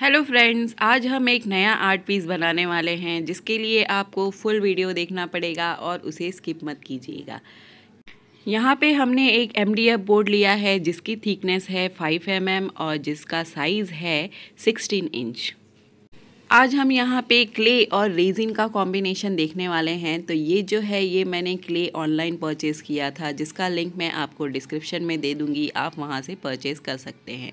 hello friends आज हम एक नया आर्ट पीस बनाने वाले हैं जिसके लिए आपको फुल वीडियो देखना पड़ेगा और उसे स्किप मत कीजिएगा यहाँ पे हमने एक एम बोर्ड लिया है जिसकी थिकनेस है 5 एम mm और जिसका साइज़ है 16 इंच आज हम यहाँ पे क्ले और रेजिन का कॉम्बिनेशन देखने वाले हैं तो ये जो है ये मैंने क्ले ऑनलाइन परचेज़ किया था जिसका लिंक मैं आपको डिस्क्रिप्शन में दे दूँगी आप वहाँ से परचेज़ कर सकते हैं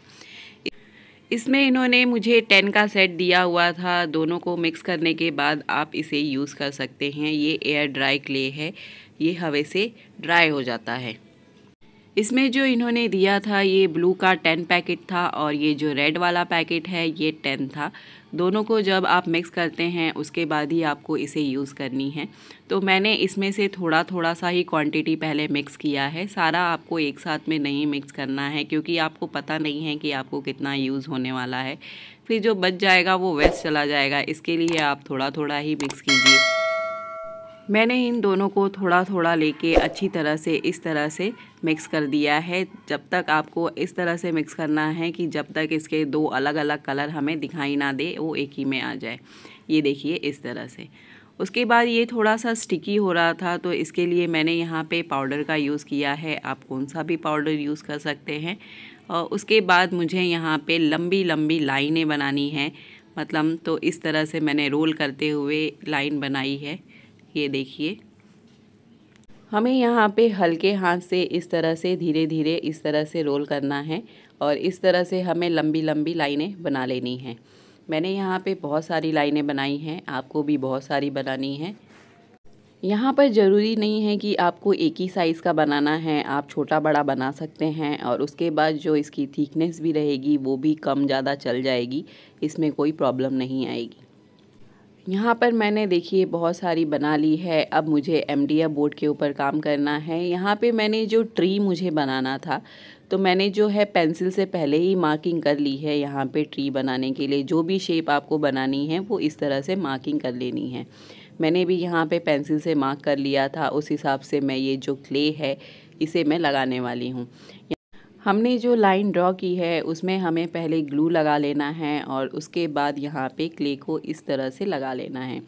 इसमें इन्होंने मुझे टेन का सेट दिया हुआ था दोनों को मिक्स करने के बाद आप इसे यूज़ कर सकते हैं ये एयर ड्राई क्ले है ये हवे से ड्राई हो जाता है इसमें जो इन्होंने दिया था ये ब्लू का टेन पैकेट था और ये जो रेड वाला पैकेट है ये टेन था दोनों को जब आप मिक्स करते हैं उसके बाद ही आपको इसे यूज़ करनी है तो मैंने इसमें से थोड़ा थोड़ा सा ही क्वांटिटी पहले मिक्स किया है सारा आपको एक साथ में नहीं मिक्स करना है क्योंकि आपको पता नहीं है कि आपको कितना यूज़ होने वाला है फिर जो बच जाएगा वो वेस्ट चला जाएगा इसके लिए आप थोड़ा थोड़ा ही मिक्स कीजिए मैंने इन दोनों को थोड़ा थोड़ा लेके अच्छी तरह से इस तरह से मिक्स कर दिया है जब तक आपको इस तरह से मिक्स करना है कि जब तक इसके दो अलग अलग कलर हमें दिखाई ना दे वो एक ही में आ जाए ये देखिए इस तरह से उसके बाद ये थोड़ा सा स्टिकी हो रहा था तो इसके लिए मैंने यहाँ पे पाउडर का यूज़ किया है आप कौन सा भी पाउडर यूज़ कर सकते हैं और उसके बाद मुझे यहाँ पे लंबी लंबी लाइनें बनानी हैं मतलब तो इस तरह से मैंने रोल करते हुए लाइन बनाई है ये देखिए हमें यहाँ पे हल्के हाथ से इस तरह से धीरे धीरे इस तरह से रोल करना है और इस तरह से हमें लंबी लंबी लाइनें बना लेनी हैं मैंने यहाँ पे बहुत सारी लाइनें बनाई हैं आपको भी बहुत सारी बनानी है यहाँ पर ज़रूरी नहीं है कि आपको एक ही साइज़ का बनाना है आप छोटा बड़ा बना सकते हैं और उसके बाद जो इसकी थिकनेस भी रहेगी वो भी कम ज़्यादा चल जाएगी इसमें कोई प्रॉब्लम नहीं आएगी यहाँ पर मैंने देखिए बहुत सारी बना ली है अब मुझे एम बोर्ड के ऊपर काम करना है यहाँ पे मैंने जो ट्री मुझे बनाना था तो मैंने जो है पेंसिल से पहले ही मार्किंग कर ली है यहाँ पे ट्री बनाने के लिए जो भी शेप आपको बनानी है वो इस तरह से मार्किंग कर लेनी है मैंने भी यहाँ पे पेंसिल से मार्क कर लिया था उस हिसाब से मैं ये जो क्ले है इसे मैं लगाने वाली हूँ हमने जो लाइन ड्रॉ की है उसमें हमें पहले ग्लू लगा लेना है और उसके बाद यहाँ पे क्ले को इस तरह से लगा लेना है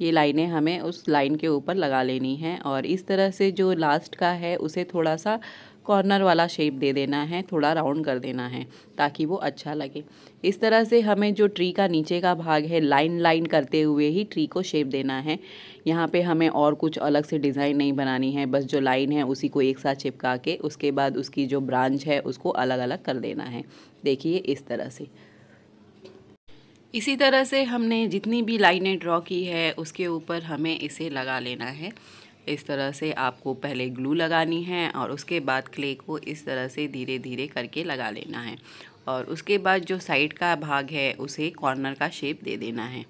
ये लाइनें हमें उस लाइन के ऊपर लगा लेनी है और इस तरह से जो लास्ट का है उसे थोड़ा सा कॉर्नर वाला शेप दे देना है थोड़ा राउंड कर देना है ताकि वो अच्छा लगे इस तरह से हमें जो ट्री का नीचे का भाग है लाइन लाइन करते हुए ही ट्री को शेप देना है यहाँ पे हमें और कुछ अलग से डिज़ाइन नहीं बनानी है बस जो लाइन है उसी को एक साथ चिपका के उसके बाद उसकी जो ब्रांच है उसको अलग अलग कर देना है देखिए इस तरह से इसी तरह से हमने जितनी भी लाइनें ड्रॉ की है उसके ऊपर हमें इसे लगा लेना है इस तरह से आपको पहले ग्लू लगानी है और उसके बाद क्ले को इस तरह से धीरे धीरे करके लगा लेना है और उसके बाद जो साइड का भाग है उसे कॉर्नर का शेप दे देना है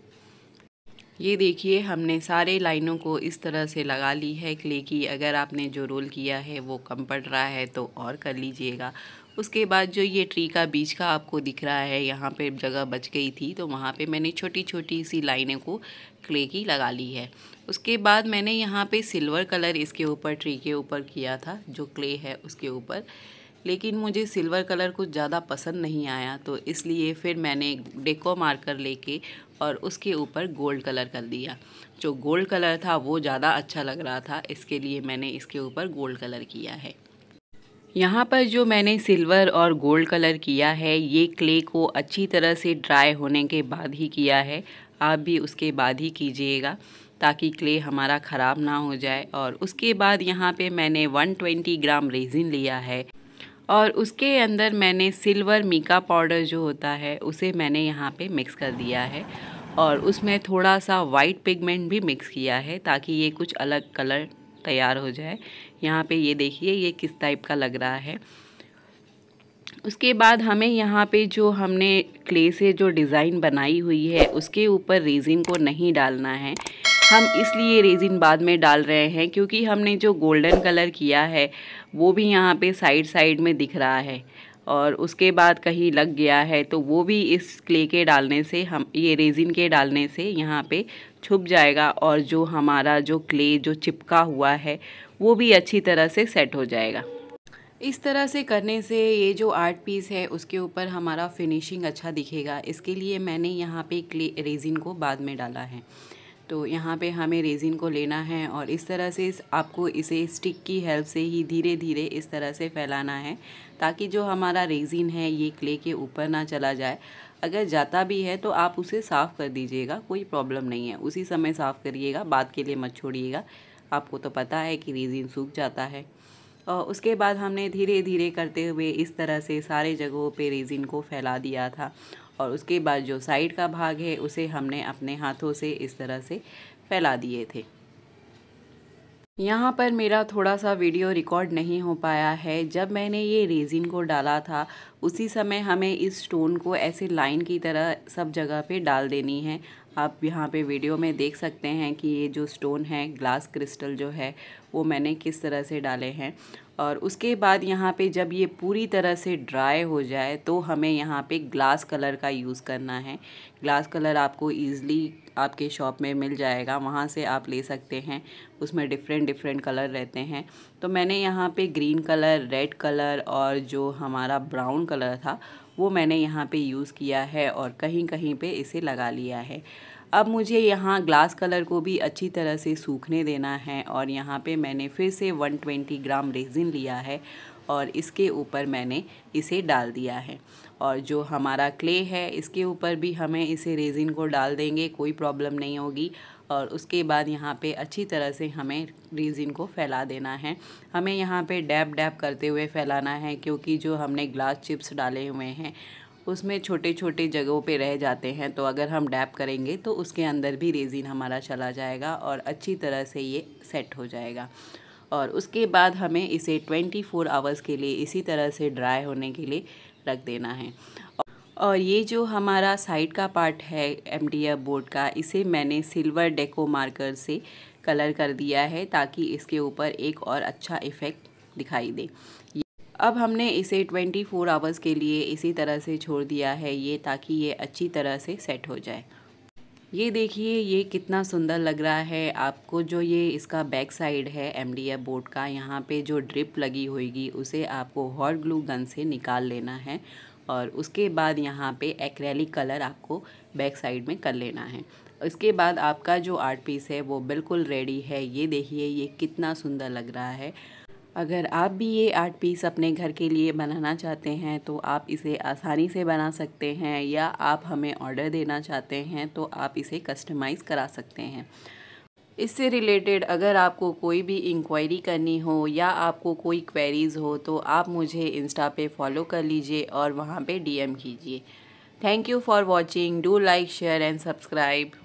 ये देखिए हमने सारे लाइनों को इस तरह से लगा ली है क्ले की अगर आपने जो रोल किया है वो कम पड़ रहा है तो और कर लीजिएगा उसके बाद जो ये ट्री का बीच का आपको दिख रहा है यहाँ पे जगह बच गई थी तो वहाँ पे मैंने छोटी छोटी सी लाइनें को क्ले की लगा ली है उसके बाद मैंने यहाँ पे सिल्वर कलर इसके ऊपर ट्री के ऊपर किया था जो क्ले है उसके ऊपर लेकिन मुझे सिल्वर कलर कुछ ज़्यादा पसंद नहीं आया तो इसलिए फिर मैंने डेको मार्कर लेके और उसके ऊपर गोल्ड कलर कर दिया जो गोल्ड कलर था वो ज़्यादा अच्छा लग रहा था इसके लिए मैंने इसके ऊपर गोल्ड कलर किया है यहाँ पर जो मैंने सिल्वर और गोल्ड कलर किया है ये क्ले को अच्छी तरह से ड्राई होने के बाद ही किया है आप भी उसके बाद ही कीजिएगा ताकि क्ले हमारा ख़राब ना हो जाए और उसके बाद यहाँ पे मैंने 120 ग्राम रेजिन लिया है और उसके अंदर मैंने सिल्वर मीका पाउडर जो होता है उसे मैंने यहाँ पे मिक्स कर दिया है और उसमें थोड़ा सा वाइट पिगमेंट भी मिक्स किया है ताकि ये कुछ अलग कलर तैयार हो जाए यहाँ पे ये देखिए ये किस टाइप का लग रहा है उसके बाद हमें यहाँ पे जो हमने क्ले से जो डिज़ाइन बनाई हुई है उसके ऊपर रेजिन को नहीं डालना है हम इसलिए रेजिन बाद में डाल रहे हैं क्योंकि हमने जो गोल्डन कलर किया है वो भी यहाँ पे साइड साइड में दिख रहा है और उसके बाद कहीं लग गया है तो वो भी इस क्ले के डालने से हम ये रेजिन के डालने से यहाँ पे छुप जाएगा और जो हमारा जो क्ले जो चिपका हुआ है वो भी अच्छी तरह से सेट हो जाएगा इस तरह से करने से ये जो आर्ट पीस है उसके ऊपर हमारा फिनिशिंग अच्छा दिखेगा इसके लिए मैंने यहाँ पे क्ले रेजिन को बाद में डाला है तो यहाँ पे हमें रेजिन को लेना है और इस तरह से आपको इसे स्टिक की हेल्प से ही धीरे धीरे इस तरह से फैलाना है ताकि जो हमारा रेजिन है ये क्ले के ऊपर ना चला जाए अगर जाता भी है तो आप उसे साफ़ कर दीजिएगा कोई प्रॉब्लम नहीं है उसी समय साफ़ करिएगा बाद के लिए मत छोड़िएगा आपको तो पता है कि रेजिन सूख जाता है और उसके बाद हमने धीरे धीरे करते हुए इस तरह से सारे जगहों पे रेजिन को फैला दिया था और उसके बाद जो साइड का भाग है उसे हमने अपने हाथों से इस तरह से फैला दिए थे यहाँ पर मेरा थोड़ा सा वीडियो रिकॉर्ड नहीं हो पाया है जब मैंने ये रेजिन को डाला था उसी समय हमें इस स्टोन को ऐसे लाइन की तरह सब जगह पे डाल देनी है आप यहाँ पे वीडियो में देख सकते हैं कि ये जो स्टोन है ग्लास क्रिस्टल जो है वो मैंने किस तरह से डाले हैं और उसके बाद यहाँ पे जब ये पूरी तरह से ड्राई हो जाए तो हमें यहाँ पे ग्लास कलर का यूज़ करना है ग्लास कलर आपको ईज़िली आपके शॉप में मिल जाएगा वहाँ से आप ले सकते हैं उसमें डिफरेंट डिफरेंट कलर रहते हैं तो मैंने यहाँ पे ग्रीन कलर रेड कलर और जो हमारा ब्राउन कलर था वो मैंने यहाँ पे यूज़ किया है और कहीं कहीं पे इसे लगा लिया है अब मुझे यहाँ ग्लास कलर को भी अच्छी तरह से सूखने देना है और यहाँ पे मैंने फिर से 120 ग्राम रेजिन लिया है और इसके ऊपर मैंने इसे डाल दिया है और जो हमारा क्ले है इसके ऊपर भी हमें इसे रेजिन को डाल देंगे कोई प्रॉब्लम नहीं होगी और उसके बाद यहाँ पे अच्छी तरह से हमें रेजिन को फैला देना है हमें यहाँ पे डैप डैप करते हुए फैलाना है क्योंकि जो हमने ग्लास चिप्स डाले हुए हैं उसमें छोटे छोटे जगहों पे रह जाते हैं तो अगर हम डैप करेंगे तो उसके अंदर भी रेजिन हमारा चला जाएगा और अच्छी तरह से ये सेट हो जाएगा और उसके बाद हमें इसे 24 आवर्स के लिए इसी तरह से ड्राई होने के लिए रख देना है और ये जो हमारा साइड का पार्ट है एम बोर्ड का इसे मैंने सिल्वर डेको मार्कर से कलर कर दिया है ताकि इसके ऊपर एक और अच्छा इफ़ेक्ट दिखाई दे अब हमने इसे 24 फोर आवर्स के लिए इसी तरह से छोड़ दिया है ये ताकि ये अच्छी तरह से सेट हो जाए ये देखिए ये कितना सुंदर लग रहा है आपको जो ये इसका बैक साइड है एम बोर्ड का यहाँ पे जो ड्रिप लगी होगी उसे आपको हॉट ग्लू गन से निकाल लेना है और उसके बाद यहाँ पे एक्रेलिक कलर आपको बैक साइड में कर लेना है इसके बाद आपका जो आर्ट पीस है वो बिल्कुल रेडी है ये देखिए ये कितना सुंदर लग रहा है अगर आप भी ये आर्ट पीस अपने घर के लिए बनाना चाहते हैं तो आप इसे आसानी से बना सकते हैं या आप हमें ऑर्डर देना चाहते हैं तो आप इसे कस्टमाइज़ करा सकते हैं इससे रिलेटेड अगर आपको कोई भी इंक्वायरी करनी हो या आपको कोई क्वेरीज़ हो तो आप मुझे इंस्टा पे फॉलो कर लीजिए और वहाँ पे डीएम कीजिए thank you for watching do like share and subscribe